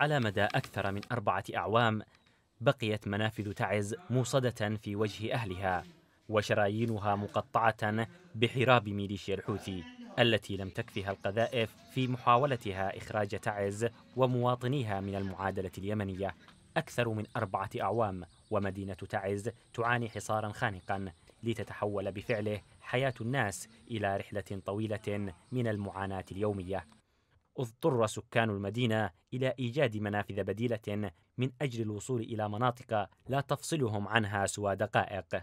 على مدى أكثر من أربعة أعوام بقيت منافذ تعز موصدة في وجه أهلها وشرايينها مقطعة بحراب ميليشيا الحوثي التي لم تكفها القذائف في محاولتها إخراج تعز ومواطنيها من المعادلة اليمنية أكثر من أربعة أعوام ومدينة تعز تعاني حصارا خانقا لتتحول بفعله حياة الناس إلى رحلة طويلة من المعاناة اليومية اضطر سكان المدينة إلى إيجاد منافذ بديلة من أجل الوصول إلى مناطق لا تفصلهم عنها سوى دقائق.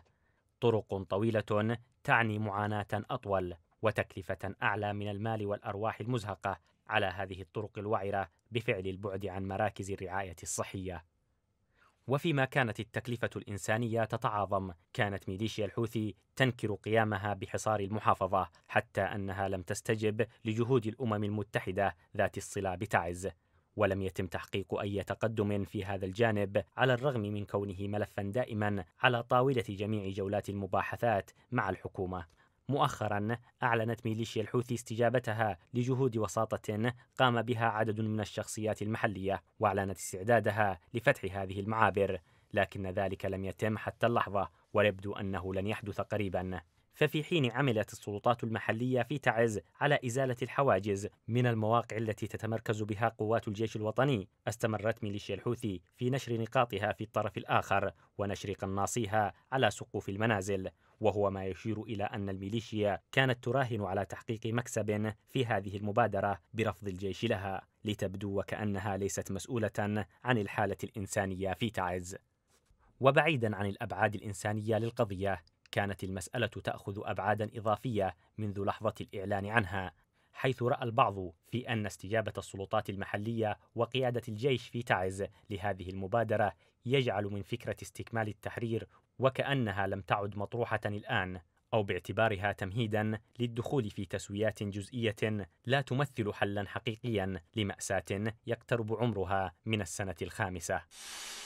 طرق طويلة تعني معاناة أطول وتكلفة أعلى من المال والأرواح المزهقة على هذه الطرق الوعرة بفعل البعد عن مراكز الرعاية الصحية. وفيما كانت التكلفة الإنسانية تتعاظم كانت ميليشيا الحوثي تنكر قيامها بحصار المحافظة حتى أنها لم تستجب لجهود الأمم المتحدة ذات الصلة بتعز ولم يتم تحقيق أي تقدم في هذا الجانب على الرغم من كونه ملفا دائما على طاولة جميع جولات المباحثات مع الحكومة مؤخرا أعلنت ميليشيا الحوثي استجابتها لجهود وساطة قام بها عدد من الشخصيات المحلية وأعلنت استعدادها لفتح هذه المعابر لكن ذلك لم يتم حتى اللحظة ويبدو أنه لن يحدث قريبا ففي حين عملت السلطات المحلية في تعز على إزالة الحواجز من المواقع التي تتمركز بها قوات الجيش الوطني استمرت ميليشيا الحوثي في نشر نقاطها في الطرف الآخر ونشر قناصيها على سقوف المنازل وهو ما يشير إلى أن الميليشيا كانت تراهن على تحقيق مكسب في هذه المبادرة برفض الجيش لها لتبدو وكأنها ليست مسؤولة عن الحالة الإنسانية في تعز وبعيدا عن الابعاد الانسانيه للقضيه كانت المسألة تأخذ أبعادا إضافية منذ لحظة الإعلان عنها، حيث رأى البعض في أن استجابة السلطات المحلية وقيادة الجيش في تعز لهذه المبادرة يجعل من فكرة استكمال التحرير وكأنها لم تعد مطروحة الآن، أو باعتبارها تمهيدا للدخول في تسويات جزئية لا تمثل حلا حقيقيا لمأساة يقترب عمرها من السنة الخامسة.